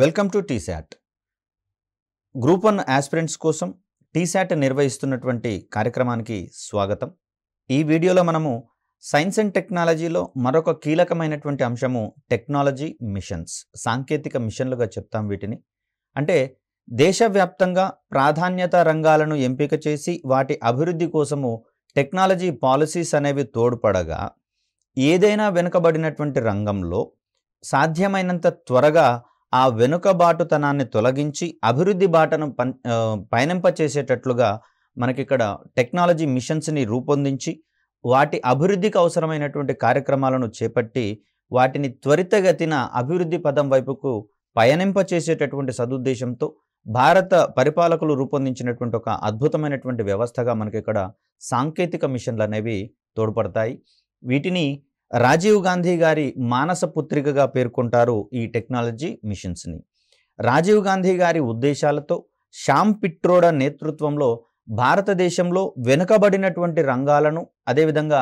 welcome to T SAT group one aspirants కోసం టీశాట్ నిర్వహిస్తున్నటువంటి కార్యక్రమానికి స్వాగతం ఈ వీడియోలో మనము సైన్స్ అండ్ టెక్నాలజీలో మరొక కీలకమైనటువంటి అంశము టెక్నాలజీ మిషన్స్ సాంకేతిక మిషన్లుగా చెప్తాం వీటిని అంటే దేశవ్యాప్తంగా ప్రాధాన్యత రంగాలను ఎంపిక చేసి వాటి అభివృద్ధి కోసము టెక్నాలజీ పాలసీస్ అనేవి తోడ్పడగా ఏదైనా వెనుకబడినటువంటి రంగంలో సాధ్యమైనంత త్వరగా ఆ వెనుకబాటుతనాన్ని తొలగించి అభివృద్ధి బాటను పన్ పయనింపచేసేటట్లుగా మనకిక్కడ టెక్నాలజీ మిషన్స్ని రూపొందించి వాటి అభివృద్ధికి అవసరమైనటువంటి కార్యక్రమాలను చేపట్టి వాటిని త్వరితగతిన అభివృద్ధి పదం వైపుకు పయనింపచేసేటటువంటి సదుద్దేశంతో భారత పరిపాలకులు రూపొందించినటువంటి ఒక అద్భుతమైనటువంటి వ్యవస్థగా మనకి ఇక్కడ సాంకేతిక మిషన్లు అనేవి తోడ్పడతాయి వీటిని రాజీవ్ గాంధీ గారి మానస పుత్రికగా పేర్కొంటారు ఈ టెక్నాలజీ మిషన్స్ని రాజీవ్ గాంధీ గారి ఉద్దేశాలతో శ్యామ్ పిట్రోడా నేతృత్వంలో భారతదేశంలో వెనుకబడినటువంటి రంగాలను అదేవిధంగా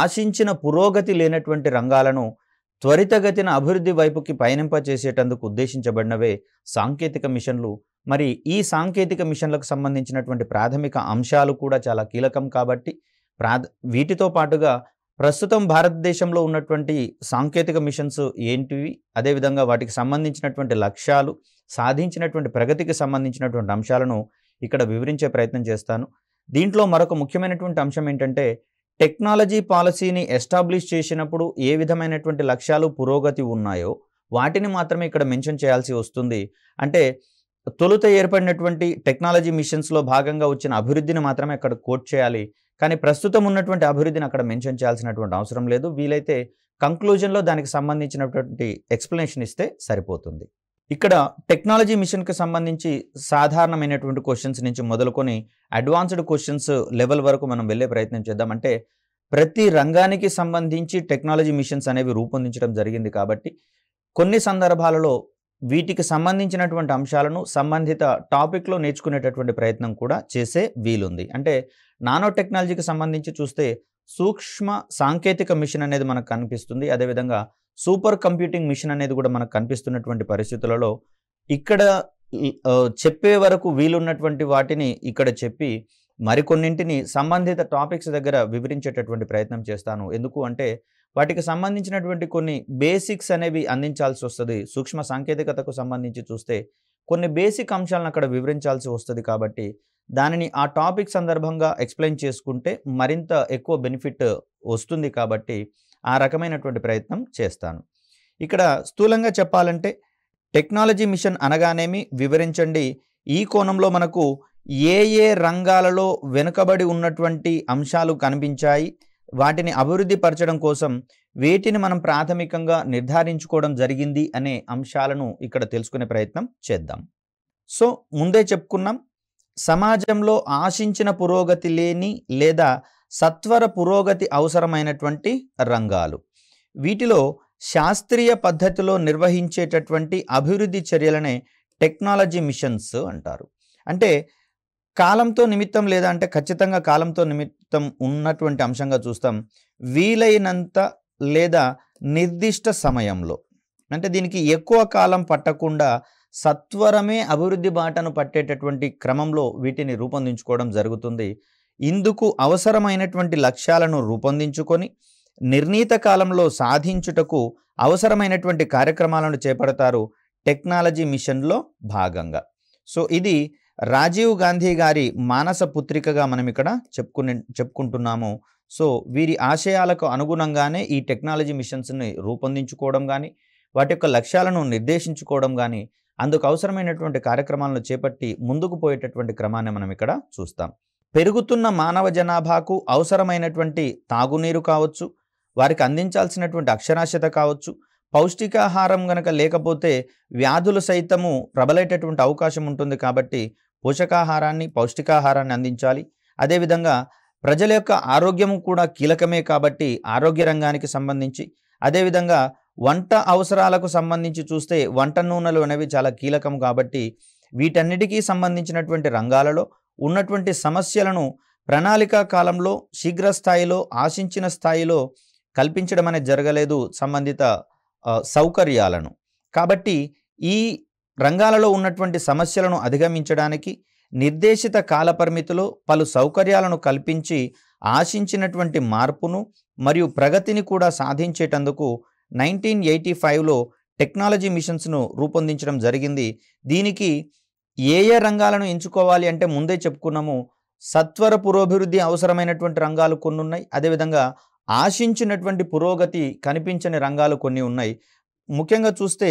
ఆశించిన పురోగతి లేనటువంటి రంగాలను త్వరితగతిన అభివృద్ధి వైపుకి పయనింప చేసేటందుకు ఉద్దేశించబడినవే సాంకేతిక మిషన్లు మరి ఈ సాంకేతిక మిషన్లకు సంబంధించినటువంటి ప్రాథమిక అంశాలు కూడా చాలా కీలకం కాబట్టి ప్రా వీటితో పాటుగా ప్రస్తుతం భారతదేశంలో ఉన్నటువంటి సాంకేతిక మిషన్స్ ఏంటివి అదేవిధంగా వాటికి సంబంధించినటువంటి లక్ష్యాలు సాధించినటువంటి ప్రగతికి సంబంధించినటువంటి అంశాలను ఇక్కడ వివరించే ప్రయత్నం చేస్తాను దీంట్లో మరొక ముఖ్యమైనటువంటి అంశం ఏంటంటే టెక్నాలజీ పాలసీని ఎస్టాబ్లిష్ చేసినప్పుడు ఏ విధమైనటువంటి లక్ష్యాలు పురోగతి ఉన్నాయో వాటిని మాత్రమే ఇక్కడ మెన్షన్ చేయాల్సి వస్తుంది అంటే తొలుత ఏర్పడినటువంటి టెక్నాలజీ మిషన్స్లో భాగంగా వచ్చిన అభివృద్ధిని మాత్రమే అక్కడ కోట్ చేయాలి కానీ ప్రస్తుతం ఉన్నటువంటి అభివృద్ధిని అక్కడ మెన్షన్ చేయాల్సినటువంటి అవసరం లేదు వీలైతే కంక్లూజన్లో దానికి సంబంధించినటువంటి ఎక్స్ప్లెనేషన్ ఇస్తే సరిపోతుంది ఇక్కడ టెక్నాలజీ మిషన్కి సంబంధించి సాధారణమైనటువంటి క్వశ్చన్స్ నుంచి మొదలుకొని అడ్వాన్స్డ్ క్వశ్చన్స్ లెవెల్ వరకు మనం వెళ్ళే ప్రయత్నం చేద్దాం అంటే ప్రతి రంగానికి సంబంధించి టెక్నాలజీ మిషన్స్ అనేవి రూపొందించడం జరిగింది కాబట్టి కొన్ని సందర్భాలలో వీటికి సంబంధించినటువంటి అంశాలను సంబంధిత టాపిక్లో నేర్చుకునేటటువంటి ప్రయత్నం కూడా చేసే వీలుంది అంటే నానో టెక్నాలజీకి సంబంధించి చూస్తే సూక్ష్మ సాంకేతిక మిషన్ అనేది మనకు కనిపిస్తుంది అదేవిధంగా సూపర్ కంప్యూటింగ్ మిషన్ అనేది కూడా మనకు కనిపిస్తున్నటువంటి పరిస్థితులలో ఇక్కడ చెప్పే వరకు వీలున్నటువంటి వాటిని ఇక్కడ చెప్పి మరికొన్నింటిని సంబంధిత టాపిక్స్ దగ్గర వివరించేటటువంటి ప్రయత్నం చేస్తాను ఎందుకు అంటే వాటికి సంబంధించినటువంటి కొన్ని బేసిక్స్ అనేవి అందించాల్సి వస్తుంది సూక్ష్మ సాంకేతికతకు సంబంధించి చూస్తే కొన్ని బేసిక్ అంశాలను అక్కడ వివరించాల్సి వస్తుంది కాబట్టి దానిని ఆ టాపిక్ సందర్భంగా ఎక్స్ప్లెయిన్ చేసుకుంటే మరింత ఎక్కువ బెనిఫిట్ వస్తుంది కాబట్టి ఆ రకమైనటువంటి ప్రయత్నం చేస్తాను ఇక్కడ స్థూలంగా చెప్పాలంటే టెక్నాలజీ మిషన్ అనగానేమి వివరించండి ఈ కోణంలో మనకు ఏ ఏ రంగాలలో వెనుకబడి ఉన్నటువంటి అంశాలు కనిపించాయి వాటిని అభివృద్ధి పరచడం కోసం వేటిని మనం ప్రాథమికంగా నిర్ధారించుకోవడం జరిగింది అనే అంశాలను ఇక్కడ తెలుసుకునే ప్రయత్నం చేద్దాం సో ముందే చెప్పుకున్నాం సమాజంలో ఆశించిన పురోగతి లేని లేదా సత్వర పురోగతి అవసరమైనటువంటి రంగాలు వీటిలో శాస్త్రీయ పద్ధతిలో నిర్వహించేటటువంటి అభివృద్ధి చర్యలనే టెక్నాలజీ మిషన్స్ అంటారు అంటే కాలంతో నిమిత్తం లేదా అంటే ఖచ్చితంగా కాలంతో నిమిత్తం ఉన్నటువంటి అంశంగా చూస్తాం వీలైనంత లేదా నిర్దిష్ట సమయంలో అంటే దీనికి ఎక్కువ కాలం పట్టకుండా సత్వరమే అభివృద్ధి బాటను పట్టేటటువంటి క్రమంలో వీటిని రూపొందించుకోవడం జరుగుతుంది ఇందుకు అవసరమైనటువంటి లక్ష్యాలను రూపొందించుకొని నిర్ణీత కాలంలో సాధించుటకు అవసరమైనటువంటి కార్యక్రమాలను చేపడతారు టెక్నాలజీ మిషన్లో భాగంగా సో ఇది రాజీవ్ గాంధీ గారి మానస పుత్రికగా మనం ఇక్కడ చెప్పుకునే చెప్పుకుంటున్నాము సో వీరి ఆశయాలకు అనుగుణంగానే ఈ టెక్నాలజీ మిషన్స్ని రూపొందించుకోవడం కానీ వాటి యొక్క లక్ష్యాలను నిర్దేశించుకోవడం కానీ అందుకు అవసరమైనటువంటి కార్యక్రమాలను చేపట్టి ముందుకు పోయేటటువంటి క్రమాన్ని మనం ఇక్కడ చూస్తాం పెరుగుతున్న మానవ జనాభాకు అవసరమైనటువంటి తాగునీరు కావచ్చు వారికి అందించాల్సినటువంటి అక్షరాస్యత కావచ్చు పౌష్టికాహారం గనక లేకపోతే వ్యాధులు సైతము ప్రబలేటటువంటి అవకాశం ఉంటుంది కాబట్టి పోషకాహారాన్ని పౌష్టికాహారాన్ని అందించాలి అదేవిధంగా ప్రజల యొక్క ఆరోగ్యం కూడా కీలకమే కాబట్టి ఆరోగ్య రంగానికి సంబంధించి అదేవిధంగా వంట అవసరాలకు సంబంధించి చూస్తే వంట నూనెలు అనేవి చాలా కీలకం కాబట్టి వీటన్నిటికీ సంబంధించినటువంటి రంగాలలో ఉన్నటువంటి సమస్యలను ప్రణాళికా కాలంలో శీఘ్ర స్థాయిలో ఆశించిన స్థాయిలో కల్పించడం అనేది జరగలేదు సంబంధిత సౌకర్యాలను కాబట్టి ఈ రంగాలలో ఉన్నటువంటి సమస్యలను అధిగమించడానికి నిర్దేశిత కాలపరిమితిలో పలు సౌకర్యాలను కల్పించి ఆశించినటువంటి మార్పును మరియు ప్రగతిని కూడా సాధించేటందుకు నైన్టీన్ ఎయిటీ ఫైవ్లో టెక్నాలజీ మిషన్స్ను రూపొందించడం జరిగింది దీనికి ఏ ఏ రంగాలను ఎంచుకోవాలి అంటే ముందే చెప్పుకున్నాము సత్వర పురోభివృద్ధి అవసరమైనటువంటి రంగాలు కొన్ని ఉన్నాయి అదేవిధంగా ఆశించినటువంటి పురోగతి కనిపించని రంగాలు కొన్ని ఉన్నాయి ముఖ్యంగా చూస్తే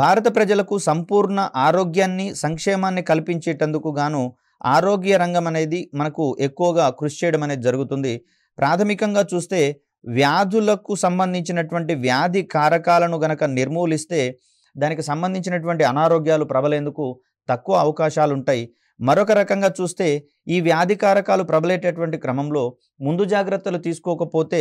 భారత ప్రజలకు సంపూర్ణ ఆరోగ్యాన్ని సంక్షేమాన్ని కల్పించేటందుకు గాను ఆరోగ్య రంగం అనేది మనకు ఎక్కువగా కృషి చేయడం అనేది జరుగుతుంది ప్రాథమికంగా చూస్తే వ్యాధులకు సంబంధించినటువంటి వ్యాధి కారకాలను గనక నిర్మూలిస్తే దానికి సంబంధించినటువంటి అనారోగ్యాలు ప్రబలేందుకు తక్కువ అవకాశాలు ఉంటాయి మరొక రకంగా చూస్తే ఈ వ్యాధి కారకాలు ప్రబలేటటువంటి క్రమంలో ముందు జాగ్రత్తలు తీసుకోకపోతే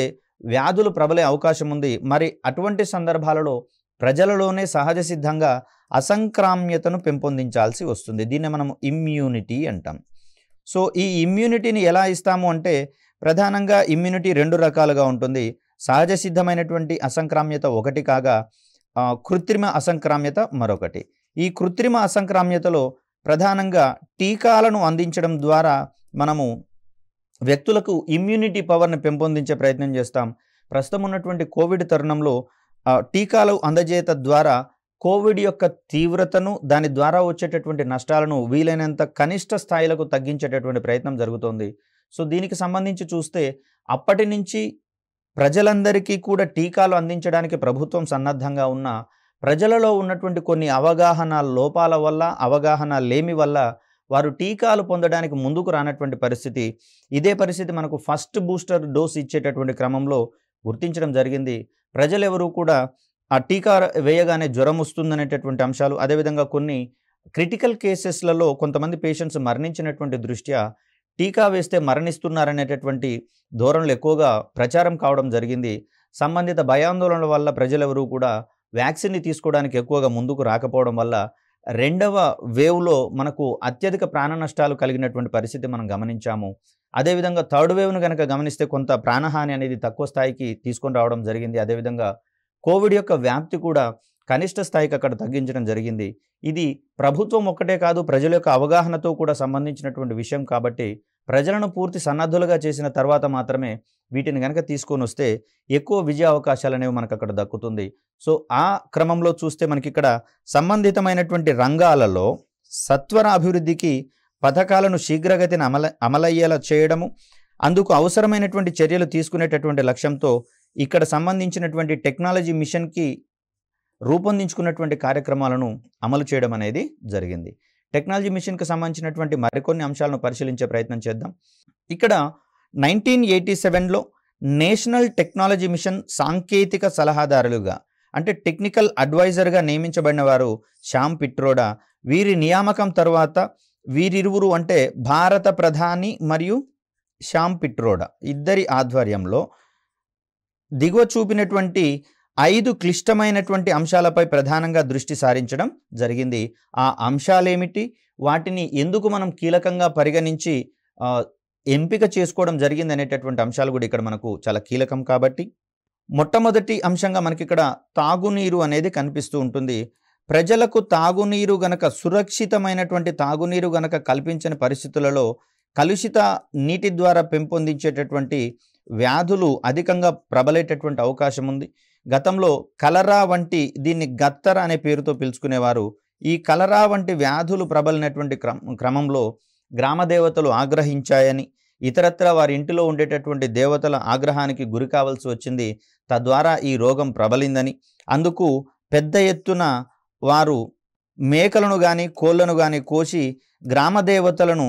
వ్యాధులు ప్రబలే అవకాశం ఉంది మరి అటువంటి సందర్భాలలో ప్రజలలోనే సహజ సిద్ధంగా అసంక్రామ్యతను పెంపొందించాల్సి వస్తుంది దీన్ని మనం ఇమ్యూనిటీ అంటాం సో ఈ ఇమ్యూనిటీని ఎలా ఇస్తాము అంటే ప్రధానంగా ఇమ్యూనిటీ రెండు రకాలుగా ఉంటుంది సహజ సిద్ధమైనటువంటి అసంక్రామ్యత ఒకటి కాగా కృత్రిమ అసంక్రామ్యత మరొకటి ఈ కృత్రిమ అసంక్రామ్యతలో ప్రధానంగా టీకాలను అందించడం ద్వారా మనము వ్యక్తులకు ఇమ్యూనిటీ పవర్ని పెంపొందించే ప్రయత్నం చేస్తాం ప్రస్తుతం ఉన్నటువంటి కోవిడ్ తరుణంలో టీకాలు అందజేత ద్వారా కోవిడ్ యొక్క తీవ్రతను దాని ద్వారా వచ్చేటటువంటి నష్టాలను వీలైనంత కనిష్ట స్థాయిలకు తగ్గించేటటువంటి ప్రయత్నం జరుగుతోంది సో దీనికి సంబంధించి చూస్తే అప్పటి నుంచి ప్రజలందరికీ కూడా టీకాలు అందించడానికి ప్రభుత్వం సన్నద్ధంగా ఉన్న ప్రజలలో ఉన్నటువంటి కొన్ని అవగాహన లోపాల వల్ల అవగాహన లేమి వల్ల వారు టీకాలు పొందడానికి ముందుకు రానటువంటి పరిస్థితి ఇదే పరిస్థితి మనకు ఫస్ట్ బూస్టర్ డోస్ ఇచ్చేటటువంటి క్రమంలో గుర్తించడం జరిగింది ప్రజలెవరూ కూడా ఆ టీకా వేయగానే జ్వరం వస్తుందనేటటువంటి అంశాలు అదేవిధంగా కొన్ని క్రిటికల్ కేసెస్లలో కొంతమంది పేషెంట్స్ మరణించినటువంటి దృష్ట్యా టీకా వేస్తే మరణిస్తున్నారనేటటువంటి ధోరణులు ఎక్కువగా ప్రచారం కావడం జరిగింది సంబంధిత భయాందోళనల వల్ల ప్రజలెవరూ కూడా వ్యాక్సిన్ని తీసుకోవడానికి ఎక్కువగా ముందుకు రాకపోవడం వల్ల రెండవ వేవ్లో మనకు అత్యధిక ప్రాణ నష్టాలు కలిగినటువంటి పరిస్థితి మనం గమనించాము అదేవిధంగా థర్డ్ వేవ్ను కనుక గమనిస్తే కొంత ప్రాణహాని అనేది తక్కువ స్థాయికి తీసుకొని రావడం జరిగింది అదేవిధంగా కోవిడ్ యొక్క వ్యాప్తి కూడా కనిష్ట స్థాయికి అక్కడ తగ్గించడం జరిగింది ఇది ప్రభుత్వం ఒక్కటే కాదు ప్రజల యొక్క అవగాహనతో కూడా సంబంధించినటువంటి విషయం కాబట్టి ప్రజలను పూర్తి సన్నద్ధులుగా చేసిన తర్వాత మాత్రమే వీటిని కనుక తీసుకొని వస్తే ఎక్కువ విజయ అవకాశాలు అనేవి మనకు అక్కడ దక్కుతుంది సో ఆ క్రమంలో చూస్తే మనకి ఇక్కడ సంబంధితమైనటువంటి రంగాలలో సత్వర అభివృద్ధికి పథకాలను శీఘ్రగతిని అమల అమలయ్యేలా చేయడము అందుకు అవసరమైనటువంటి చర్యలు తీసుకునేటటువంటి లక్ష్యంతో ఇక్కడ సంబంధించినటువంటి టెక్నాలజీ మిషన్కి రూపొందించుకున్నటువంటి కార్యక్రమాలను అమలు చేయడం అనేది జరిగింది టెక్నాలజీ మిషన్కి సంబంధించినటువంటి మరికొన్ని అంశాలను పరిశీలించే ప్రయత్నం చేద్దాం ఇక్కడ నైన్టీన్ ఎయిటీ సెవెన్లో నేషనల్ టెక్నాలజీ మిషన్ సాంకేతిక సలహాదారులుగా అంటే టెక్నికల్ అడ్వైజర్గా నియమించబడిన వారు శ్యామ్ పిట్రోడా వీరి నియామకం తర్వాత వీరిరువురు అంటే భారత ప్రధాని మరియు శ్యామ్ పిట్రోడా ఇద్దరి ఆధ్వర్యంలో దిగువ చూపినటువంటి ఐదు క్లిష్టమైనటువంటి అంశాలపై ప్రధానంగా దృష్టి సారించడం జరిగింది ఆ అంశాలేమిటి వాటిని ఎందుకు మనం కీలకంగా పరిగణించి ఎంపిక చేసుకోవడం జరిగింది అనేటటువంటి అంశాలు కూడా ఇక్కడ మనకు చాలా కీలకం కాబట్టి మొట్టమొదటి అంశంగా మనకి ఇక్కడ తాగునీరు అనేది కనిపిస్తూ ఉంటుంది ప్రజలకు తాగునీరు గనక సురక్షితమైనటువంటి తాగునీరు గనక కల్పించని పరిస్థితులలో కలుషిత నీటి ద్వారా పెంపొందించేటటువంటి వ్యాధులు అధికంగా ప్రబలేటటువంటి అవకాశం ఉంది గతంలో కలరా వంటి దీన్ని గత్తర్ అనే పేరుతో పిలుచుకునేవారు ఈ కలరా వంటి వ్యాధులు ప్రబలినటువంటి క్రమంలో గ్రామదేవతలు ఆగ్రహించాయని ఇతరత్ర వారి ఇంటిలో ఉండేటటువంటి దేవతల ఆగ్రహానికి గురి కావాల్సి వచ్చింది తద్వారా ఈ రోగం ప్రబలిందని అందుకు పెద్ద ఎత్తున వారు మేకలను కానీ కోళ్లను కానీ కోసి గ్రామదేవతలను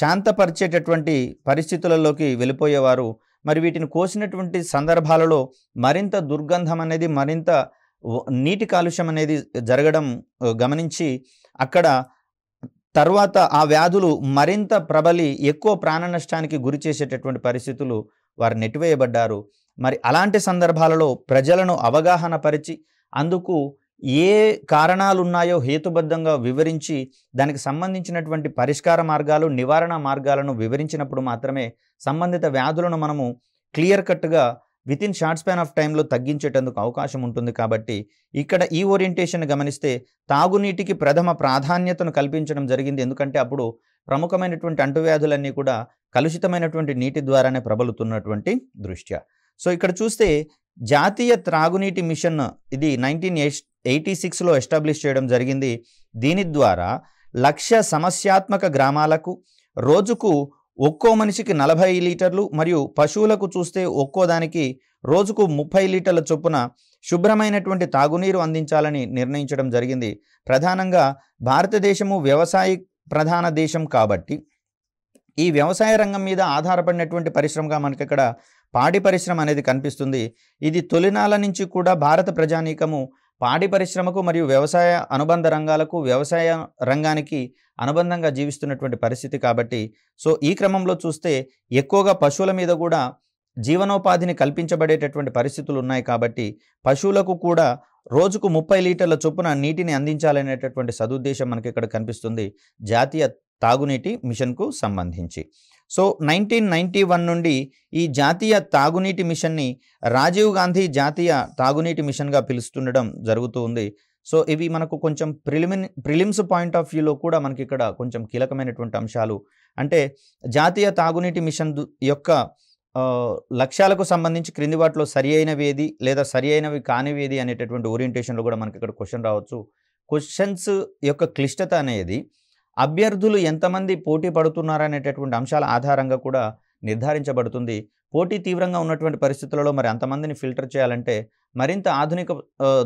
శాంతపరిచేటటువంటి పరిస్థితులలోకి వెళ్ళిపోయేవారు మరి వీటిని కోసినటువంటి సందర్భాలలో మరింత దుర్గంధం అనేది మరింత నీటి కాలుష్యం అనేది జరగడం గమనించి అక్కడ తర్వాత ఆ వ్యాధులు మరింత ప్రబలి ఎక్కువ ప్రాణ నష్టానికి గురి చేసేటటువంటి పరిస్థితులు వారు నెట్టివేయబడ్డారు మరి అలాంటి సందర్భాలలో ప్రజలను అవగాహన పరిచి అందుకు ఏ కారణాలు ఉన్నాయో హేతుబద్ధంగా వివరించి దానికి సంబంధించినటువంటి పరిష్కార మార్గాలు నివారణ మార్గాలను వివరించినప్పుడు మాత్రమే సంబంధిత వ్యాధులను మనము క్లియర్ కట్గా within short span of టైంలో తగ్గించేటందుకు అవకాశం ఉంటుంది కాబట్టి ఇక్కడ ఈ ఓరియంటేషన్ గమనిస్తే తాగునీటికి ప్రథమ ప్రాధాన్యతను కల్పించడం జరిగింది ఎందుకంటే అప్పుడు ప్రముఖమైనటువంటి అంటువ్యాధులన్నీ కూడా కలుషితమైనటువంటి నీటి ద్వారానే ప్రబలుతున్నటువంటి దృష్ట్యా సో ఇక్కడ చూస్తే జాతీయ త్రాగునీటి మిషన్ ఇది నైన్టీన్ ఎయిట్ ఎయిటీ సిక్స్లో ఎస్టాబ్లిష్ చేయడం జరిగింది దీని ద్వారా లక్ష సమస్యాత్మక గ్రామాలకు రోజుకు ఒక్కో మనిషికి నలభై లీటర్లు మరియు పశువులకు చూస్తే ఒక్కో దానికి రోజుకు ముప్పై లీటర్ల చొప్పున శుభ్రమైనటువంటి తాగునీరు అందించాలని నిర్ణయించడం జరిగింది ప్రధానంగా భారతదేశము వ్యవసాయ ప్రధాన దేశం కాబట్టి ఈ వ్యవసాయ రంగం మీద ఆధారపడినటువంటి పరిశ్రమగా మనకి ఇక్కడ పాడి పరిశ్రమ అనేది కనిపిస్తుంది ఇది తొలినాల నుంచి కూడా భారత ప్రజానీకము పాడి పరిశ్రమకు మరియు వ్యవసాయ అనుబంధ రంగాలకు వ్యవసాయ రంగానికి అనుబంధంగా జీవిస్తున్నటువంటి పరిస్థితి కాబట్టి సో ఈ క్రమంలో చూస్తే ఎక్కువగా పశువుల మీద కూడా జీవనోపాధిని కల్పించబడేటటువంటి పరిస్థితులు ఉన్నాయి కాబట్టి పశువులకు కూడా రోజుకు ముప్పై లీటర్ల చొప్పున నీటిని అందించాలనేటటువంటి సదుద్దేశం మనకి ఇక్కడ కనిపిస్తుంది జాతీయ తాగునీటి మిషన్కు సంబంధించి సో నైన్టీన్ నైన్టీ వన్ నుండి ఈ జాతీయ తాగునీటి మిషన్ని రాజీవ్ గాంధీ జాతీయ తాగునీటి మిషన్గా పిలుస్తుండడం జరుగుతూ ఉంది సో ఇవి మనకు కొంచెం ప్రిలిమిన్ ప్రిలిమ్స్ పాయింట్ ఆఫ్ వ్యూలో కూడా మనకి ఇక్కడ కొంచెం కీలకమైనటువంటి అంశాలు అంటే జాతీయ తాగునీటి మిషన్ యొక్క లక్ష్యాలకు సంబంధించి క్రింది వాటిలో సరి అయినవి ఏది లేదా సరి అయినవి కానివేది అనేటటువంటి ఓరియంటేషన్లో కూడా మనకి ఇక్కడ క్వశ్చన్ రావచ్చు క్వశ్చన్స్ యొక్క క్లిష్టత అనేది అభ్యర్థులు ఎంతమంది పోటీ పడుతున్నారనేటటువంటి అంశాల ఆధారంగా కూడా నిర్ధారించబడుతుంది పోటీ తీవ్రంగా ఉన్నటువంటి పరిస్థితులలో మరి అంతమందిని ఫిల్టర్ చేయాలంటే మరింత ఆధునిక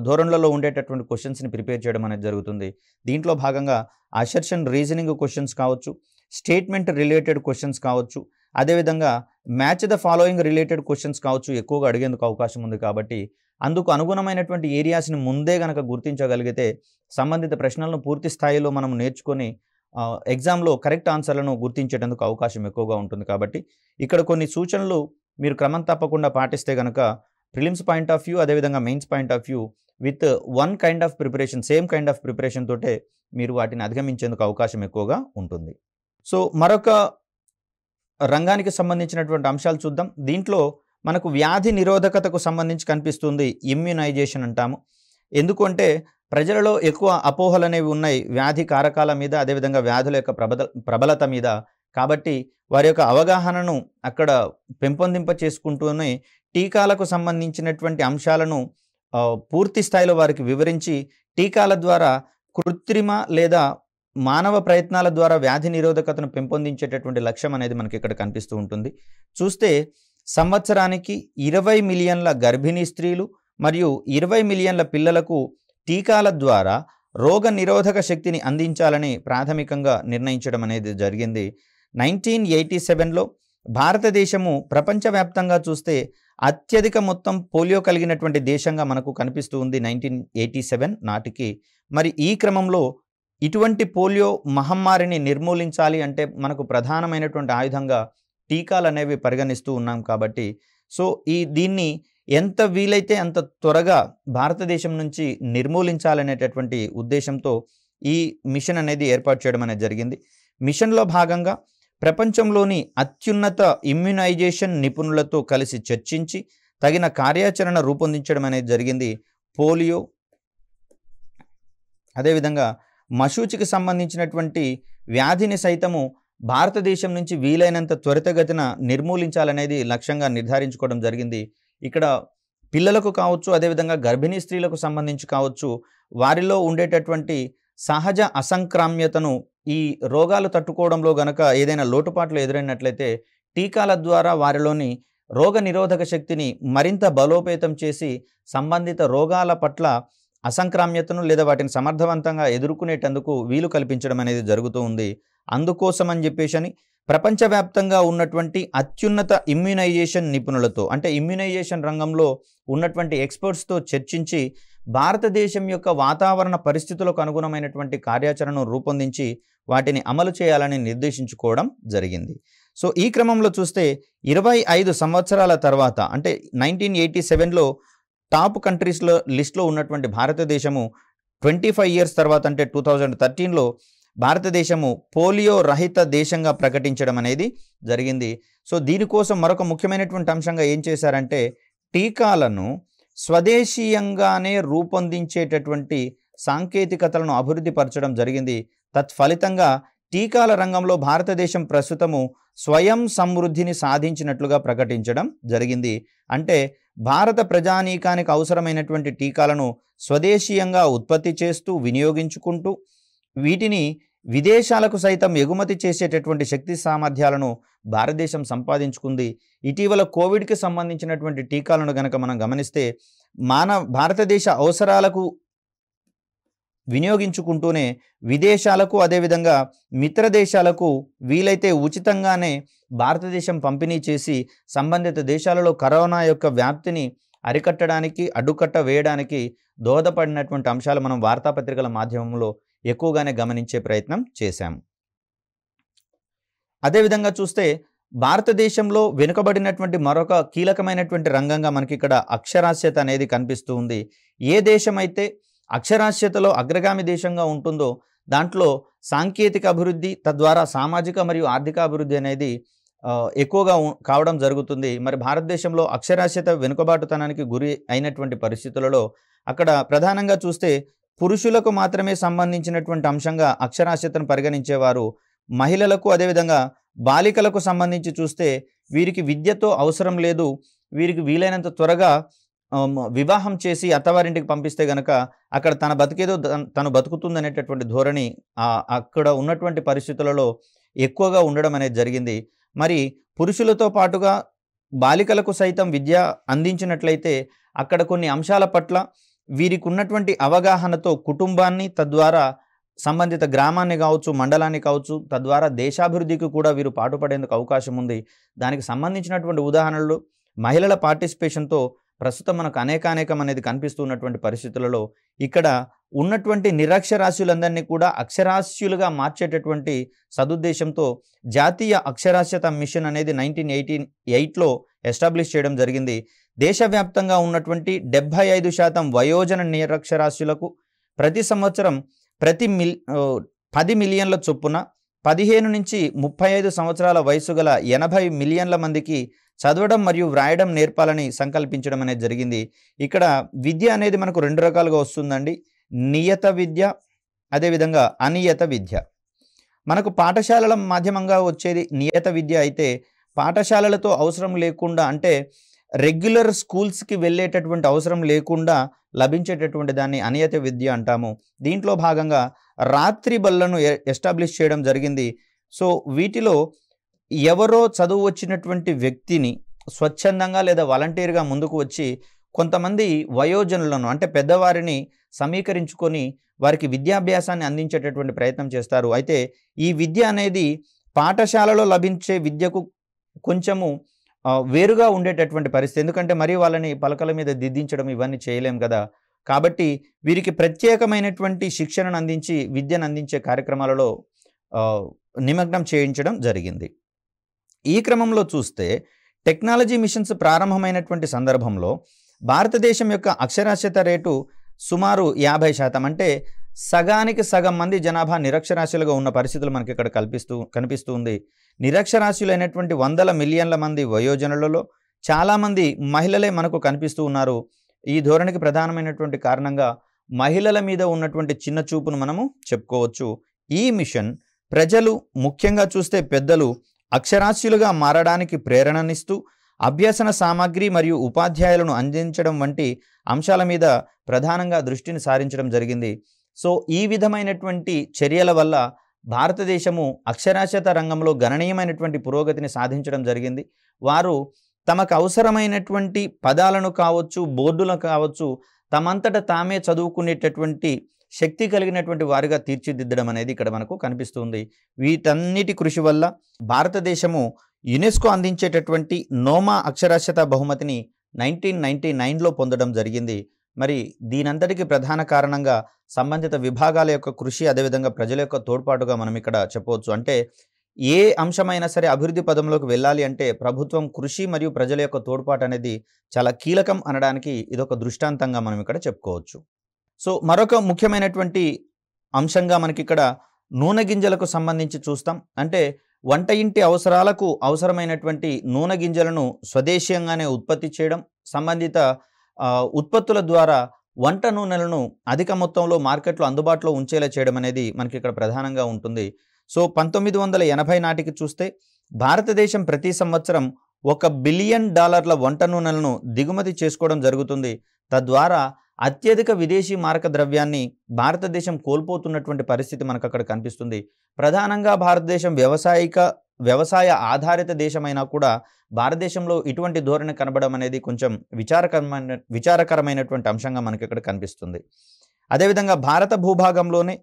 ధోరణులలో ఉండేటటువంటి క్వశ్చన్స్ని ప్రిపేర్ చేయడం అనేది జరుగుతుంది దీంట్లో భాగంగా అసర్షన్ రీజనింగ్ క్వశ్చన్స్ కావచ్చు స్టేట్మెంట్ రిలేటెడ్ క్వశ్చన్స్ కావచ్చు అదేవిధంగా match the following related questions కావచ్చు ఎక్కువగా అడిగేందుకు అవకాశం ఉంది కాబట్టి అందుకు అనుగుణమైనటువంటి ఏరియాస్ని ముందే గనక గుర్తించగలిగితే సంబంధిత ప్రశ్నలను పూర్తి స్థాయిలో మనం నేర్చుకొని ఎగ్జామ్లో కరెక్ట్ ఆన్సర్లను గుర్తించేటందుకు అవకాశం ఎక్కువగా ఉంటుంది కాబట్టి ఇక్కడ కొన్ని సూచనలు మీరు క్రమం తప్పకుండా పాటిస్తే కనుక ప్రిలిమ్స్ పాయింట్ ఆఫ్ వ్యూ అదేవిధంగా mains point of view with one kind of preparation same kind of preparation తోటే మీరు వాటిని అధిగమించేందుకు అవకాశం ఎక్కువగా ఉంటుంది సో మరొక రంగానికి సంబంధించినటువంటి అంశాలు చూద్దాం దీంట్లో మనకు వ్యాధి నిరోధకతకు సంబంధించి కనిపిస్తుంది ఇమ్యునైజేషన్ అంటాము ఎందుకంటే ప్రజలలో ఎక్కువ అపోహలు అనేవి ఉన్నాయి వ్యాధి కారకాల మీద అదేవిధంగా వ్యాధుల యొక్క ప్రబల ప్రబలత మీద కాబట్టి వారి యొక్క అవగాహనను అక్కడ పెంపొందింప చేసుకుంటూనే టీకాలకు సంబంధించినటువంటి అంశాలను పూర్తి స్థాయిలో వారికి వివరించి టీకాల ద్వారా కృత్రిమ లేదా మానవ ప్రయత్నాల ద్వారా వ్యాధి నిరోధకతను పెంపొందించేటటువంటి లక్ష్యం అనేది మనకి ఇక్కడ కనిపిస్తూ ఉంటుంది చూస్తే సంవత్సరానికి ఇరవై మిలియన్ల గర్భిణీ స్త్రీలు మరియు ఇరవై మిలియన్ల పిల్లలకు టీకాల ద్వారా రోగ నిరోధక శక్తిని అందించాలని ప్రాథమికంగా నిర్ణయించడం అనేది జరిగింది నైన్టీన్ ఎయిటీ సెవెన్లో భారతదేశము ప్రపంచవ్యాప్తంగా చూస్తే అత్యధిక మొత్తం పోలియో కలిగినటువంటి దేశంగా మనకు కనిపిస్తూ ఉంది నైన్టీన్ ఎయిటీ సెవెన్ నాటికి మరి ఈ క్రమంలో ఇటువంటి పోలియో మహమ్మారిని నిర్మూలించాలి అంటే మనకు ప్రధానమైనటువంటి ఆయుధంగా టీకాలు అనేవి పరిగణిస్తూ ఉన్నాం కాబట్టి సో ఈ దీన్ని ఎంత వీలైతే అంత త్వరగా భారతదేశం నుంచి నిర్మూలించాలనేటటువంటి ఉద్దేశంతో ఈ మిషన్ అనేది ఏర్పాటు చేయడం అనేది జరిగింది మిషన్లో భాగంగా ప్రపంచంలోని అత్యున్నత ఇమ్యునైజేషన్ నిపుణులతో కలిసి చర్చించి తగిన కార్యాచరణ రూపొందించడం అనేది జరిగింది పోలియో అదేవిధంగా మశూచికి సంబంధించినటువంటి వ్యాధిని సైతము భారతదేశం నుంచి వీలైనంత త్వరితగతిన నిర్మూలించాలనేది లక్ష్యంగా నిర్ధారించుకోవడం జరిగింది ఇక్కడ పిల్లలకు కావచ్చు అదేవిధంగా గర్భిణీ స్త్రీలకు సంబంధించి కావచ్చు వారిలో ఉండేటటువంటి సహజ అసంక్రామ్యతను ఈ రోగాలు తట్టుకోవడంలో గనక ఏదైనా లోటుపాట్లు ఎదురైనట్లయితే టీకాల ద్వారా వారిలోని రోగ నిరోధక శక్తిని మరింత బలోపేతం చేసి సంబంధిత రోగాల పట్ల అసంక్రామ్యతను లేదా వాటిని సమర్థవంతంగా ఎదుర్కొనేటందుకు వీలు కల్పించడం అనేది జరుగుతూ ఉంది అందుకోసం అని చెప్పేసి అని ప్రపంచవ్యాప్తంగా ఉన్నటువంటి అత్యున్నత ఇమ్యునైజేషన్ నిపుణులతో అంటే ఇమ్యునైజేషన్ రంగంలో ఉన్నటువంటి ఎక్స్పర్ట్స్తో చర్చించి భారతదేశం యొక్క వాతావరణ పరిస్థితులకు అనుగుణమైనటువంటి కార్యాచరణను రూపొందించి వాటిని అమలు చేయాలని నిర్దేశించుకోవడం జరిగింది సో ఈ క్రమంలో చూస్తే ఇరవై ఐదు సంవత్సరాల తర్వాత అంటే నైన్టీన్ ఎయిటీ సెవెన్లో టాప్ కంట్రీస్లో లిస్ట్లో ఉన్నటువంటి భారతదేశము ట్వంటీ ఫైవ్ ఇయర్స్ తర్వాత అంటే టూ థౌజండ్ థర్టీన్లో భారతదేశము పోలియో రహిత దేశంగా ప్రకటించడం అనేది జరిగింది సో దీనికోసం మరొక ముఖ్యమైనటువంటి అంశంగా ఏం చేశారంటే టీకాలను స్వదేశీయంగానే రూపొందించేటటువంటి సాంకేతికతలను అభివృద్ధి పరచడం జరిగింది తత్ఫలితంగా టీకాల రంగంలో భారతదేశం ప్రస్తుతము స్వయం సమృద్ధిని సాధించినట్లుగా ప్రకటించడం జరిగింది అంటే భారత ప్రజానీకానికి అవసరమైనటువంటి టీకాలను స్వదేశీయంగా ఉత్పత్తి చేస్తూ వినియోగించుకుంటూ వీటిని విదేశాలకు సైతం ఎగుమతి చేసేటటువంటి శక్తి సామర్థ్యాలను భారతదేశం సంపాదించుకుంది ఇటీవల కోవిడ్కి సంబంధించినటువంటి టీకాలను గనక మనం గమనిస్తే మానవ భారతదేశ అవసరాలకు వినియోగించుకుంటూనే విదేశాలకు అదేవిధంగా మిత్ర దేశాలకు వీలైతే ఉచితంగానే భారతదేశం పంపిణీ చేసి సంబంధిత దేశాలలో కరోనా యొక్క వ్యాప్తిని అరికట్టడానికి అడ్డుకట్ట వేయడానికి దోహదపడినటువంటి అంశాలు మనం వార్తాపత్రికల మాధ్యమంలో ఎక్కువగానే గమనించే ప్రయత్నం చేశాము అదేవిధంగా చూస్తే భారతదేశంలో వెనుకబడినటువంటి మరొక కీలకమైనటువంటి రంగంగా మనకి ఇక్కడ అక్షరాస్యత అనేది కనిపిస్తూ ఉంది ఏ దేశమైతే అక్షరాస్యతలో అగ్రగామి దేశంగా ఉంటుందో దాంట్లో సాంకేతిక అభివృద్ధి తద్వారా సామాజిక మరియు ఆర్థిక అభివృద్ధి అనేది ఎక్కువగా కావడం జరుగుతుంది మరి భారతదేశంలో అక్షరాస్యత వెనుకబాటుతనానికి గురి అయినటువంటి పరిస్థితులలో అక్కడ ప్రధానంగా చూస్తే పురుషులకు మాత్రమే సంబంధించినటువంటి అంశంగా అక్షరాస్యతను పరిగణించేవారు మహిళలకు అదేవిధంగా బాలికలకు సంబంధించి చూస్తే వీరికి విద్యతో అవసరం లేదు వీరికి వీలైనంత త్వరగా వివాహం చేసి అత్తవారింటికి పంపిస్తే గనక అక్కడ తన బతికేదో తను బతుకుతుందనేటటువంటి ధోరణి అక్కడ ఉన్నటువంటి పరిస్థితులలో ఎక్కువగా ఉండడం అనేది జరిగింది మరి పురుషులతో పాటుగా బాలికలకు సైతం విద్య అందించినట్లయితే అక్కడ కొన్ని అంశాల పట్ల వీరికి ఉన్నటువంటి అవగాహనతో కుటుంబాన్ని తద్వారా సంబంధిత గ్రామాన్ని కావచ్చు మండలాన్ని కావచ్చు తద్వారా దేశాభివృద్ధికి కూడా వీరు పాటుపడేందుకు అవకాశం ఉంది దానికి సంబంధించినటువంటి ఉదాహరణలు మహిళల పార్టిసిపేషన్తో ప్రస్తుతం మనకు అనేకానేకం అనేది కనిపిస్తున్నటువంటి పరిస్థితులలో ఇక్కడ ఉన్నటువంటి నిరక్షరాస్యులందరినీ కూడా అక్షరాస్యులుగా మార్చేటటువంటి సదుద్దేశంతో జాతీయ అక్షరాస్యత మిషన్ అనేది నైన్టీన్ ఎయిటీన్ ఎయిట్లో ఎస్టాబ్లిష్ చేయడం జరిగింది దేశవ్యాప్తంగా ఉన్నటువంటి డెబ్భై ఐదు శాతం వయోజన నిరక్షరాస్యులకు ప్రతి సంవత్సరం ప్రతి మిల్ పది మిలియన్ల చొప్పున పదిహేను నుంచి ముప్పై ఐదు సంవత్సరాల వయసు గల ఎనభై మిలియన్ల మందికి చదవడం మరియు వ్రాయడం నేర్పాలని సంకల్పించడం అనేది జరిగింది ఇక్కడ విద్య అనేది మనకు రెండు రకాలుగా వస్తుందండి నియత విద్య అదేవిధంగా అనియత విద్య మనకు పాఠశాలల మాధ్యమంగా వచ్చేది నియత విద్య అయితే పాఠశాలలతో అవసరం లేకుండా అంటే రెగ్యులర్ స్కూల్స్కి వెళ్ళేటటువంటి అవసరం లేకుండా లభించేటటువంటి దాన్ని అనియత విద్య అంటాము దీంట్లో భాగంగా రాత్రి బళ్ళను ఎస్టాబ్లిష్ చేయడం జరిగింది సో వీటిలో ఎవరో చదువు వచ్చినటువంటి వ్యక్తిని స్వచ్ఛందంగా లేదా వాలంటీర్గా ముందుకు వచ్చి కొంతమంది వయోజనులను అంటే పెద్దవారిని సమీకరించుకొని వారికి విద్యాభ్యాసాన్ని అందించేటటువంటి ప్రయత్నం చేస్తారు అయితే ఈ విద్య అనేది పాఠశాలలో లభించే విద్యకు కొంచెము వేరుగా ఉండేటటువంటి పరిస్థితి ఎందుకంటే మరీ వాళ్ళని పలకల మీద దిద్దించడం ఇవన్నీ చేయలేం కదా కాబట్టి వీరికి ప్రత్యేకమైనటువంటి శిక్షణను అందించి విద్యను అందించే కార్యక్రమాలలో నిమగ్నం చేయించడం జరిగింది ఈ క్రమంలో చూస్తే టెక్నాలజీ మిషన్స్ ప్రారంభమైనటువంటి సందర్భంలో భారతదేశం యొక్క అక్షరాస్యత రేటు సుమారు యాభై శాతం అంటే సగానికి సగం మంది జనాభా నిరక్షరాస్యులుగా ఉన్న పరిస్థితులు మనకి ఇక్కడ కల్పిస్తూ కనిపిస్తూ ఉంది నిరక్షరాస్యులైనటువంటి వందల మిలియన్ల మంది వయోజనులలో చాలామంది మహిళలే మనకు కనిపిస్తూ ఉన్నారు ఈ ధోరణికి ప్రధానమైనటువంటి కారణంగా మహిళల మీద ఉన్నటువంటి చిన్న చూపును మనము చెప్పుకోవచ్చు ఈ మిషన్ ప్రజలు ముఖ్యంగా చూస్తే పెద్దలు అక్షరాస్యులుగా మారడానికి ప్రేరణనిస్తూ అభ్యసన సామాగ్రి మరియు ఉపాధ్యాయులను అందించడం వంటి అంశాల మీద ప్రధానంగా దృష్టిని సారించడం జరిగింది సో ఈ విధమైనటువంటి చర్యల వల్ల భారతదేశము అక్షరాస్యత రంగంలో గణనీయమైనటువంటి పురోగతిని సాధించడం జరిగింది వారు తమకు అవసరమైనటువంటి పదాలను కావచ్చు బోర్డులను కావచ్చు తమంతట తామే చదువుకునేటటువంటి శక్తి కలిగినటువంటి వారిగా తీర్చిదిద్దడం అనేది ఇక్కడ మనకు కనిపిస్తుంది వీటన్నిటి కృషి వల్ల భారతదేశము యునెస్కో అందించేటటువంటి నోమా అక్షరాస్యత బహుమతిని నైన్టీన్ నైన్టీ నైన్లో పొందడం జరిగింది మరి దీనంతటికి ప్రధాన కారణంగా సంబంధిత విభాగాల యొక్క కృషి అదేవిధంగా ప్రజల యొక్క తోడ్పాటుగా మనం ఇక్కడ చెప్పవచ్చు అంటే ఏ అంశమైనా సరే అభివృద్ధి పదంలోకి వెళ్ళాలి అంటే ప్రభుత్వం కృషి మరియు ప్రజల యొక్క తోడ్పాటు అనేది చాలా కీలకం అనడానికి ఇదొక దృష్టాంతంగా మనం ఇక్కడ చెప్పుకోవచ్చు సో మరొక ముఖ్యమైనటువంటి అంశంగా మనకి ఇక్కడ నూనె గింజలకు సంబంధించి చూస్తాం అంటే వంట ఇంటి అవసరాలకు అవసరమైనటువంటి నూనె గింజలను స్వదేశీయంగానే ఉత్పత్తి చేయడం సంబంధిత ఉత్పత్తుల ద్వారా వంట నూనెలను అధిక మొత్తంలో మార్కెట్లో అందుబాటులో ఉంచేలా చేయడం అనేది మనకి ఇక్కడ ప్రధానంగా ఉంటుంది సో పంతొమ్మిది వందల ఎనభై నాటికి చూస్తే భారతదేశం ప్రతి సంవత్సరం ఒక బిలియన్ డాలర్ల వంట నూనెలను దిగుమతి చేసుకోవడం జరుగుతుంది తద్వారా అత్యధిక విదేశీ మారక ద్రవ్యాన్ని భారతదేశం కోల్పోతున్నటువంటి పరిస్థితి మనకు అక్కడ కనిపిస్తుంది ప్రధానంగా భారతదేశం వ్యవసాయిక వ్యవసాయ ఆధారిత దేశమైనా కూడా భారతదేశంలో ఇటువంటి ధోరణి కనబడడం అనేది కొంచెం విచారకరమైన విచారకరమైనటువంటి అంశంగా మనకి ఇక్కడ కనిపిస్తుంది అదేవిధంగా భారత భూభాగంలోనే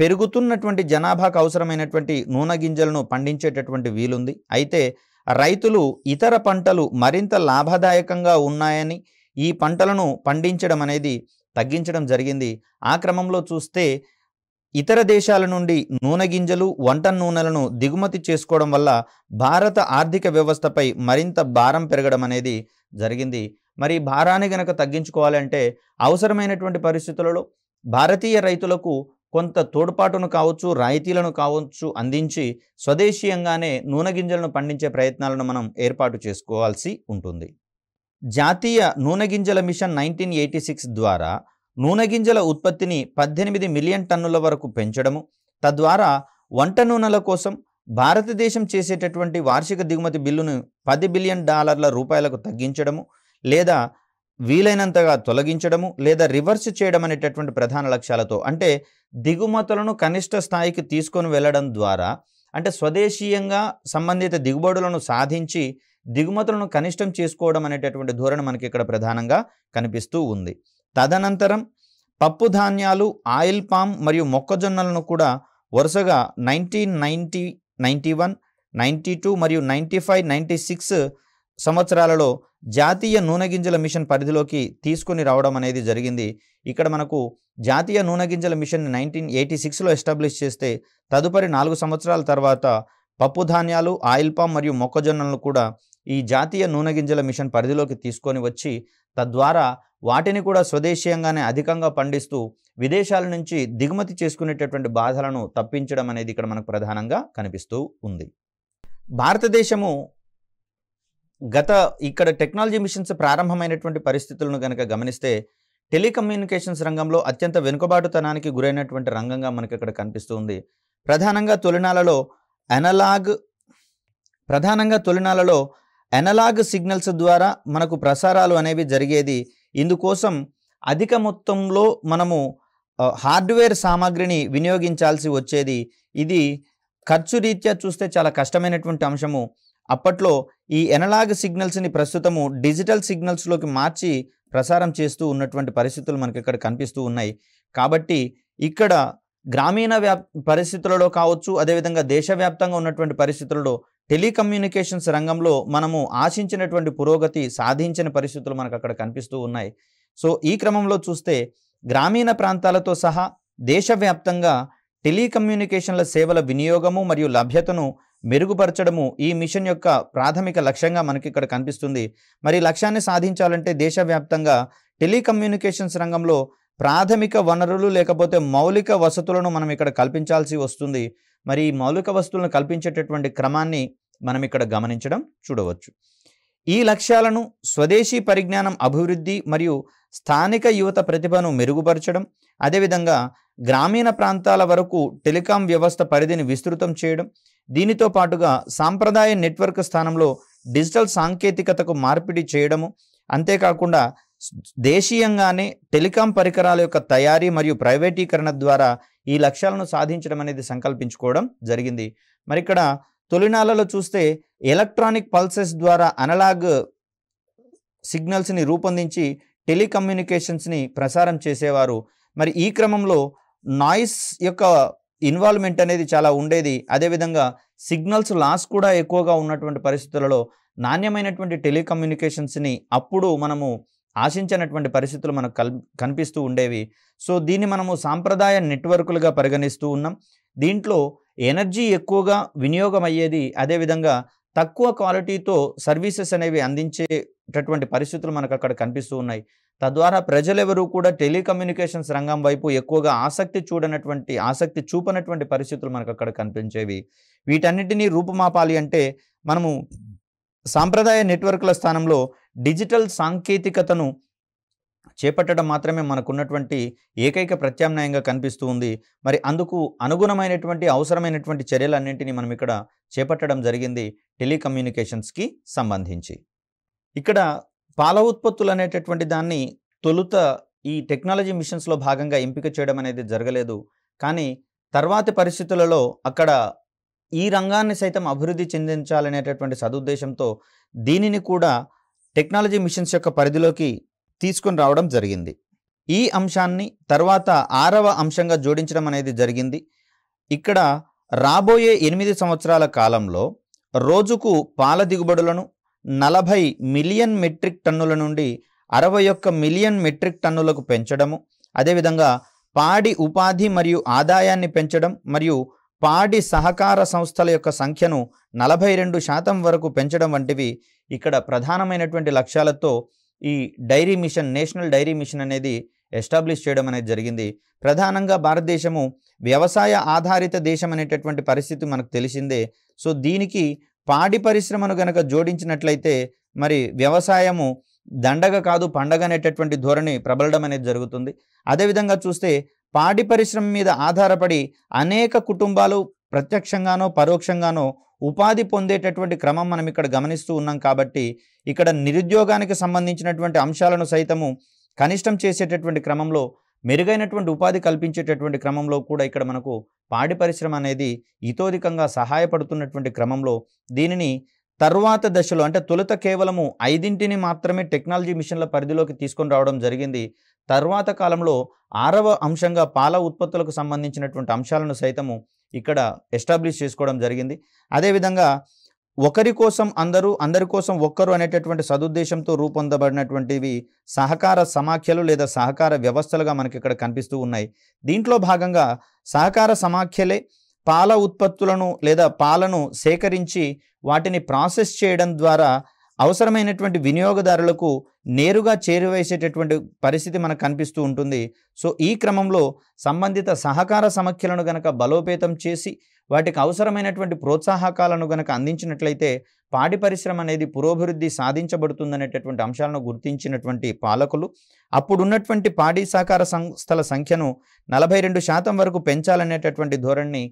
పెరుగుతున్నటువంటి జనాభాకు అవసరమైనటువంటి నూనె గింజలను పండించేటటువంటి వీలుంది అయితే రైతులు ఇతర పంటలు మరింత లాభదాయకంగా ఉన్నాయని ఈ పంటలను పండించడం అనేది తగ్గించడం జరిగింది ఆ క్రమంలో చూస్తే ఇతర దేశాల నుండి నూనె గింజలు వంట నూనెలను దిగుమతి చేసుకోవడం వల్ల భారత ఆర్థిక వ్యవస్థపై మరింత భారం పెరగడం అనేది జరిగింది మరి భారాన్ని గనక తగ్గించుకోవాలంటే అవసరమైనటువంటి పరిస్థితులలో భారతీయ రైతులకు కొంత తోడ్పాటును కావచ్చు రాయితీలను కావచ్చు అందించి స్వదేశీయంగానే నూనె గింజలను పండించే ప్రయత్నాలను మనం ఏర్పాటు చేసుకోవాల్సి ఉంటుంది జాతీయ నూనె గింజల మిషన్ నైన్టీన్ ఎయిటీ సిక్స్ ద్వారా నూనె గింజల ఉత్పత్తిని పద్దెనిమిది మిలియన్ టన్నుల వరకు పెంచడము తద్వారా వంట నూనెల కోసం భారతదేశం చేసేటటువంటి వార్షిక దిగుమతి బిల్లును పది బిలియన్ డాలర్ల రూపాయలకు తగ్గించడము లేదా వీలైనంతగా తొలగించడము లేదా రివర్స్ చేయడం అనేటటువంటి ప్రధాన లక్ష్యాలతో అంటే దిగుమతులను కనిష్ట స్థాయికి తీసుకొని వెళ్ళడం ద్వారా అంటే స్వదేశీయంగా సంబంధిత దిగుబడులను సాధించి దిగుమతులను కనిష్టం చేసుకోవడం అనేటటువంటి ధోరణి మనకి ఇక్కడ ప్రధానంగా కనిపిస్తూ ఉంది తదనంతరం పప్పు ధాన్యాలు ఆయిల్ పామ్ మరియు మొక్కజొన్నలను కూడా వరుసగా nineteen ninety ninety one ninety two మరియు నైంటీ ఫైవ్ నైంటీ సిక్స్ సంవత్సరాలలో జాతీయ నూనె గింజల మిషన్ పరిధిలోకి తీసుకుని రావడం అనేది జరిగింది ఇక్కడ మనకు జాతీయ నూనె గింజల మిషన్ నైన్టీన్ ఎయిటీ సిక్స్లో ఎస్టాబ్లిష్ చేస్తే తదుపరి నాలుగు సంవత్సరాల తర్వాత పప్పు ధాన్యాలు ఆయిల్ పామ్ మరియు మొక్కజొన్నలను కూడా ఈ జాతీయ నూనె గింజల మిషన్ పరిధిలోకి తీసుకొని వచ్చి తద్వారా వాటిని కూడా స్వదేశీయంగానే అధికంగా పండిస్తూ విదేశాల నుంచి దిగుమతి చేసుకునేటటువంటి బాధలను తప్పించడం అనేది ఇక్కడ మనకు ప్రధానంగా కనిపిస్తూ ఉంది భారతదేశము గత ఇక్కడ టెక్నాలజీ మిషన్స్ ప్రారంభమైనటువంటి పరిస్థితులను కనుక గమనిస్తే టెలికమ్యూనికేషన్స్ రంగంలో అత్యంత వెనుకబాటుతనానికి గురైనటువంటి రంగంగా మనకి ఇక్కడ కనిపిస్తుంది ప్రధానంగా తొలినాలలో అనలాగ్ ప్రధానంగా తొలినాలలో ఎనలాగ్ సిగ్నల్స్ ద్వారా మనకు ప్రసారాలు అనేవి జరిగేది ఇందుకోసం అధిక మొత్తంలో మనము హార్డ్వేర్ సామాగ్రిని వినియోగించాల్సి వచ్చేది ఇది ఖర్చు రీత్యా చూస్తే చాలా కష్టమైనటువంటి అంశము అప్పట్లో ఈ ఎనలాగ్ సిగ్నల్స్ని ప్రస్తుతము డిజిటల్ సిగ్నల్స్లోకి మార్చి ప్రసారం చేస్తూ ఉన్నటువంటి పరిస్థితులు మనకి ఇక్కడ కనిపిస్తూ ఉన్నాయి కాబట్టి ఇక్కడ గ్రామీణ వ్యాప్ పరిస్థితులలో కావచ్చు అదేవిధంగా దేశవ్యాప్తంగా ఉన్నటువంటి పరిస్థితులలో టెలికమ్యూనికేషన్స్ రంగంలో మనము ఆశించినటువంటి పురోగతి సాధించిన పరిస్థితులు మనకు అక్కడ కనిపిస్తూ ఉన్నాయి సో ఈ క్రమంలో చూస్తే గ్రామీణ ప్రాంతాలతో సహా దేశవ్యాప్తంగా టెలికమ్యూనికేషన్ల సేవల వినియోగము మరియు లభ్యతను మెరుగుపరచడము ఈ మిషన్ యొక్క ప్రాథమిక లక్ష్యంగా మనకి ఇక్కడ కనిపిస్తుంది మరి లక్ష్యాన్ని సాధించాలంటే దేశవ్యాప్తంగా టెలికమ్యూనికేషన్స్ రంగంలో ప్రాథమిక వనరులు లేకపోతే మౌలిక వసతులను మనం ఇక్కడ కల్పించాల్సి వస్తుంది మరి ఈ మౌలిక వస్తువులను కల్పించేటటువంటి క్రమాన్ని మనం ఇక్కడ గమనించడం చూడవచ్చు ఈ లక్ష్యాలను స్వదేశీ పరిజ్ఞానం అభివృద్ధి మరియు స్థానిక యువత ప్రతిభను మెరుగుపరచడం అదేవిధంగా గ్రామీణ ప్రాంతాల వరకు టెలికాం వ్యవస్థ పరిధిని విస్తృతం చేయడం దీనితో పాటుగా సాంప్రదాయ నెట్వర్క్ స్థానంలో డిజిటల్ సాంకేతికతకు మార్పిడి చేయడము అంతేకాకుండా దేశీయంగానే టెలికాం పరికరాల యొక్క తయారీ మరియు ప్రైవేటీకరణ ద్వారా ఈ లక్ష్యాలను సాధించడం అనేది సంకల్పించుకోవడం జరిగింది మరి ఇక్కడ తొలినాలలో చూస్తే ఎలక్ట్రానిక్ పల్సెస్ ద్వారా అనలాగ్ సిగ్నల్స్ని రూపొందించి టెలికమ్యూనికేషన్స్ని ప్రసారం చేసేవారు మరి ఈ క్రమంలో నాయిస్ యొక్క ఇన్వాల్వ్మెంట్ అనేది చాలా ఉండేది అదేవిధంగా సిగ్నల్స్ లాస్ కూడా ఎక్కువగా ఉన్నటువంటి పరిస్థితులలో నాణ్యమైనటువంటి టెలికమ్యూనికేషన్స్ని అప్పుడు మనము ఆశించినటువంటి పరిస్థితులు మనకు కల్ కనిపిస్తూ ఉండేవి సో దీన్ని మనము సాంప్రదాయ నెట్వర్కులుగా పరిగణిస్తూ ఉన్నాం దీంట్లో ఎనర్జీ ఎక్కువగా వినియోగం అయ్యేది అదేవిధంగా తక్కువ క్వాలిటీతో సర్వీసెస్ అనేవి అందించేటటువంటి పరిస్థితులు మనకు అక్కడ కనిపిస్తూ ఉన్నాయి తద్వారా ప్రజలెవరూ కూడా టెలికమ్యూనికేషన్స్ రంగం వైపు ఎక్కువగా ఆసక్తి చూడనటువంటి ఆసక్తి చూపనటువంటి పరిస్థితులు మనకు అక్కడ కనిపించేవి వీటన్నిటినీ రూపుమాపాలి అంటే మనము సాంప్రదాయ నెట్వర్క్ల స్థానంలో డిజిటల్ సాంకేతికతను చేపట్టడం మాత్రమే మనకున్నటువంటి ఏకైక ప్రత్యామ్నాయంగా కనిపిస్తూ ఉంది మరి అందుకు అనుగుణమైనటువంటి అవసరమైనటువంటి చర్యలన్నింటినీ మనం ఇక్కడ చేపట్టడం జరిగింది టెలికమ్యూనికేషన్స్కి సంబంధించి ఇక్కడ పాల ఉత్పత్తులు అనేటటువంటి దాన్ని తొలుత ఈ టెక్నాలజీ మిషన్స్లో భాగంగా ఎంపిక చేయడం అనేది జరగలేదు కానీ తర్వాతి పరిస్థితులలో అక్కడ ఈ రంగాన్ని సైతం అభివృద్ధి చెందించాలనేటటువంటి సదుద్దేశంతో దీనిని కూడా టెక్నాలజీ మిషన్స్ యొక్క పరిధిలోకి తీసుకుని రావడం జరిగింది ఈ అంశాన్ని తర్వాత ఆరవ అంశంగా జోడించడం అనేది జరిగింది ఇక్కడ రాబోయే ఎనిమిది సంవత్సరాల కాలంలో రోజుకు పాల దిగుబడులను నలభై మిలియన్ మెట్రిక్ టన్నుల నుండి అరవై ఒక్క మిలియన్ మెట్రిక్ టన్నులకు పెంచడము అదేవిధంగా పాడి ఉపాధి మరియు ఆదాయాన్ని పెంచడం మరియు పాడి సహకార సంస్థల యొక్క సంఖ్యను నలభై రెండు శాతం వరకు పెంచడం వంటివి ఇక్కడ ప్రధానమైనటువంటి లక్ష్యాలతో ఈ dairy mission national dairy mission అనేది ఎస్టాబ్లిష్ చేయడం అనేది జరిగింది ప్రధానంగా భారతదేశము వ్యవసాయ ఆధారిత దేశం అనేటటువంటి పరిస్థితి మనకు తెలిసిందే సో దీనికి పాడి పరిశ్రమను గనక జోడించినట్లయితే మరి వ్యవసాయము దండగ కాదు పండగ అనేటటువంటి ధోరణి ప్రబలడం అనేది జరుగుతుంది అదేవిధంగా చూస్తే పాడి పరిశ్రమ మీద ఆధారపడి అనేక కుటుంబాలు ప్రత్యక్షంగానో పరోక్షంగానో ఉపాధి పొందేటటువంటి క్రమం మనం ఇక్కడ గమనిస్తూ ఉన్నాం కాబట్టి ఇక్కడ నిరుద్యోగానికి సంబంధించినటువంటి అంశాలను సైతము కనిష్టం చేసేటటువంటి క్రమంలో మెరుగైనటువంటి ఉపాధి కల్పించేటటువంటి క్రమంలో కూడా ఇక్కడ మనకు పాడి పరిశ్రమ అనేది ఇతోధికంగా సహాయపడుతున్నటువంటి క్రమంలో దీనిని తర్వాత దశలో అంటే తొలుత కేవలము ఐదింటిని మాత్రమే టెక్నాలజీ మిషన్ల పరిధిలోకి తీసుకొని రావడం జరిగింది తర్వాత కాలంలో ఆరవ అంశంగా పాల ఉత్పత్తులకు సంబంధించినటువంటి అంశాలను సైతము ఇక్కడ ఎస్టాబ్లిష్ చేసుకోవడం జరిగింది అదేవిధంగా ఒకరి కోసం అందరూ అందరి కోసం ఒక్కరు అనేటటువంటి సదుద్దేశంతో రూపొందబడినటువంటివి సహకార సమాఖ్యలు లేదా సహకార వ్యవస్థలుగా మనకి ఇక్కడ కనిపిస్తూ ఉన్నాయి దీంట్లో భాగంగా సహకార సమాఖ్యలే పాల ఉత్పత్తులను లేదా పాలను సేకరించి వాటిని ప్రాసెస్ చేయడం ద్వారా అవసరమైనటువంటి వినియోగదారులకు నేరుగా చేరువేసేటటువంటి పరిస్థితి మనకు కనిపిస్తూ ఉంటుంది సో ఈ క్రమంలో సంబంధిత సహకార సమఖ్యలను గనక బలోపేతం చేసి వాటికి అవసరమైనటువంటి ప్రోత్సాహకాలను గనక అందించినట్లయితే పాడి పరిశ్రమ అనేది పురోభివృద్ధి సాధించబడుతుందనేటటువంటి అంశాలను గుర్తించినటువంటి పాలకులు అప్పుడున్నటువంటి పాడి సహకార సంస్థల సంఖ్యను నలభై రెండు శాతం వరకు పెంచాలనేటటువంటి ధోరణిని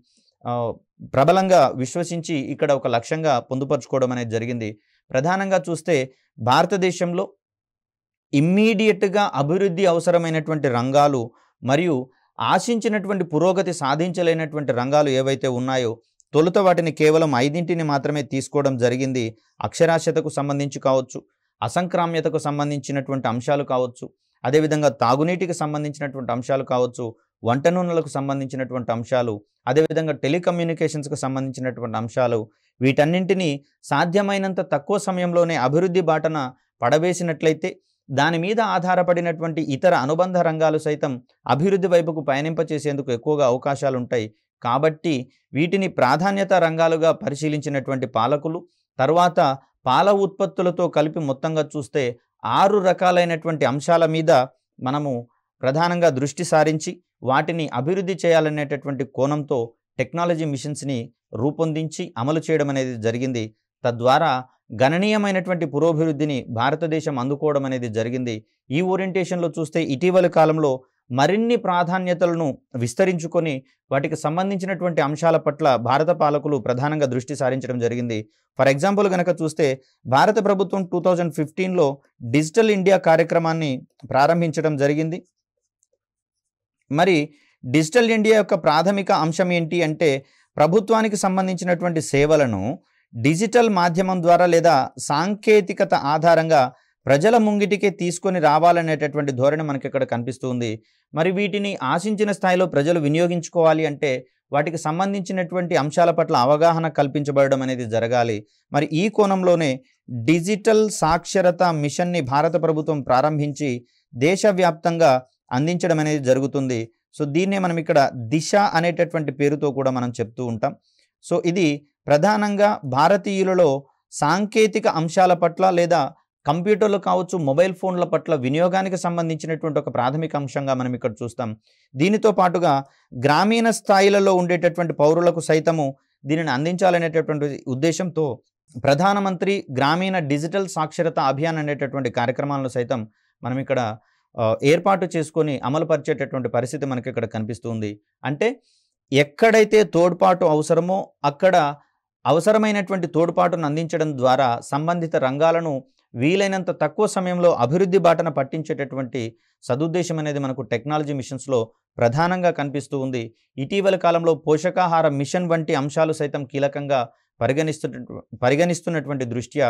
ప్రబలంగా విశ్వసించి ఇక్కడ ఒక లక్ష్యంగా పొందుపరచుకోవడం అనేది జరిగింది ప్రధానంగా చూస్తే భారతదేశంలో ఇమ్మీడియట్గా అభివృద్ధి అవసరమైనటువంటి రంగాలు మరియు ఆశించినటువంటి పురోగతి సాధించలేనటువంటి రంగాలు ఏవైతే ఉన్నాయో తొలుత వాటిని కేవలం ఐదింటిని మాత్రమే తీసుకోవడం జరిగింది అక్షరాస్యతకు సంబంధించి కావచ్చు అసంక్రామ్యతకు సంబంధించినటువంటి అంశాలు కావచ్చు అదేవిధంగా తాగునీటికి సంబంధించినటువంటి అంశాలు కావచ్చు వంట నూనెలకు సంబంధించినటువంటి అంశాలు అదేవిధంగా టెలికమ్యూనికేషన్స్కు సంబంధించినటువంటి అంశాలు వీటన్నింటినీ సాధ్యమైనంత తక్కువ సమయంలోనే అభివృద్ధి బాటన పడవేసినట్లయితే దాని మీద ఆధారపడినటువంటి ఇతర అనుబంధ రంగాలు సైతం అభివృద్ధి వైపుకు పయనింపచేసేందుకు ఎక్కువగా అవకాశాలు ఉంటాయి కాబట్టి వీటిని ప్రాధాన్యత రంగాలుగా పరిశీలించినటువంటి పాలకులు తర్వాత పాల ఉత్పత్తులతో కలిపి మొత్తంగా చూస్తే ఆరు రకాలైనటువంటి అంశాల మీద మనము ప్రధానంగా దృష్టి సారించి వాటిని అభివృద్ధి చేయాలనేటటువంటి కోణంతో టెక్నాలజీ మిషన్స్ని రూపొందించి అమలు చేయడం అనేది జరిగింది తద్వారా గణనీయమైనటువంటి పురోభివృద్ధిని భారతదేశం అందుకోవడం అనేది జరిగింది ఈ ఓరియంటేషన్లో చూస్తే ఇటీవలి కాలంలో మరిన్ని ప్రాధాన్యతలను విస్తరించుకొని వాటికి సంబంధించినటువంటి అంశాల పట్ల భారత పాలకులు ప్రధానంగా దృష్టి సారించడం జరిగింది ఫర్ ఎగ్జాంపుల్ గనక చూస్తే భారత ప్రభుత్వం టూ థౌజండ్ ఫిఫ్టీన్లో డిజిటల్ ఇండియా కార్యక్రమాన్ని ప్రారంభించడం జరిగింది మరి డిజిటల్ ఇండియా యొక్క ప్రాథమిక అంశం ఏంటి అంటే ప్రభుత్వానికి సంబంధించినటువంటి సేవలను డిజిటల్ మాధ్యమం ద్వారా లేదా సాంకేతికత ఆధారంగా ప్రజల ముంగిటికే తీసుకొని రావాలనేటటువంటి ధోరణి మనకి ఇక్కడ కనిపిస్తుంది మరి వీటిని ఆశించిన స్థాయిలో ప్రజలు వినియోగించుకోవాలి అంటే వాటికి సంబంధించినటువంటి అంశాల పట్ల అవగాహన కల్పించబడడం అనేది జరగాలి మరి ఈ కోణంలోనే డిజిటల్ సాక్షరత మిషన్ని భారత ప్రభుత్వం ప్రారంభించి దేశవ్యాప్తంగా అందించడం అనేది జరుగుతుంది సో దీన్నే మనం ఇక్కడ దిశ అనేటటువంటి పేరుతో కూడా మనం చెప్తూ ఉంటాం సో ఇది ప్రధానంగా భారతీయులలో సాంకేతిక అంశాల పట్ల లేదా కంప్యూటర్లు కావచ్చు మొబైల్ ఫోన్ల పట్ల వినియోగానికి సంబంధించినటువంటి ఒక ప్రాథమిక అంశంగా మనం ఇక్కడ చూస్తాం దీనితో పాటుగా గ్రామీణ స్థాయిలలో ఉండేటటువంటి పౌరులకు సైతము దీనిని అందించాలనేటటువంటి ఉద్దేశంతో ప్రధానమంత్రి గ్రామీణ డిజిటల్ సాక్షరత అభియాన్ అనేటటువంటి కార్యక్రమాలను సైతం మనం ఇక్కడ ఏర్పాటు చేసుకొని అమలుపరిచేటటువంటి పరిస్థితి మనకి ఇక్కడ కనిపిస్తుంది అంటే ఎక్కడైతే తోడ్పాటు అవసరమో అక్కడ అవసరమైనటువంటి తోడ్పాటును అందించడం ద్వారా సంబంధిత రంగాలను వీలైనంత తక్కువ సమయంలో అభివృద్ధి బాటన పట్టించేటటువంటి సదుద్దేశం అనేది మనకు టెక్నాలజీ మిషన్స్లో ప్రధానంగా కనిపిస్తూ ఉంది ఇటీవల కాలంలో పోషకాహార మిషన్ వంటి అంశాలు సైతం కీలకంగా పరిగణిస్తున్న పరిగణిస్తున్నటువంటి దృష్ట్యా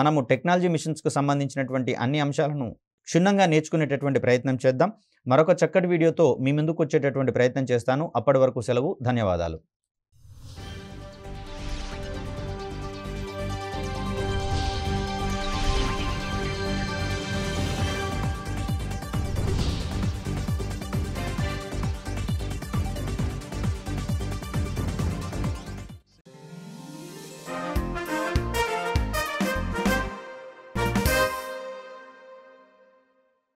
మనము టెక్నాలజీ మిషన్స్కు సంబంధించినటువంటి అన్ని అంశాలను క్షుణ్ణంగా నేర్చుకునేటటువంటి ప్రయత్నం చేద్దాం మరొక చక్కటి వీడియోతో మీ ముందుకు వచ్చేటటువంటి ప్రయత్నం చేస్తాను అప్పటి వరకు సెలవు ధన్యవాదాలు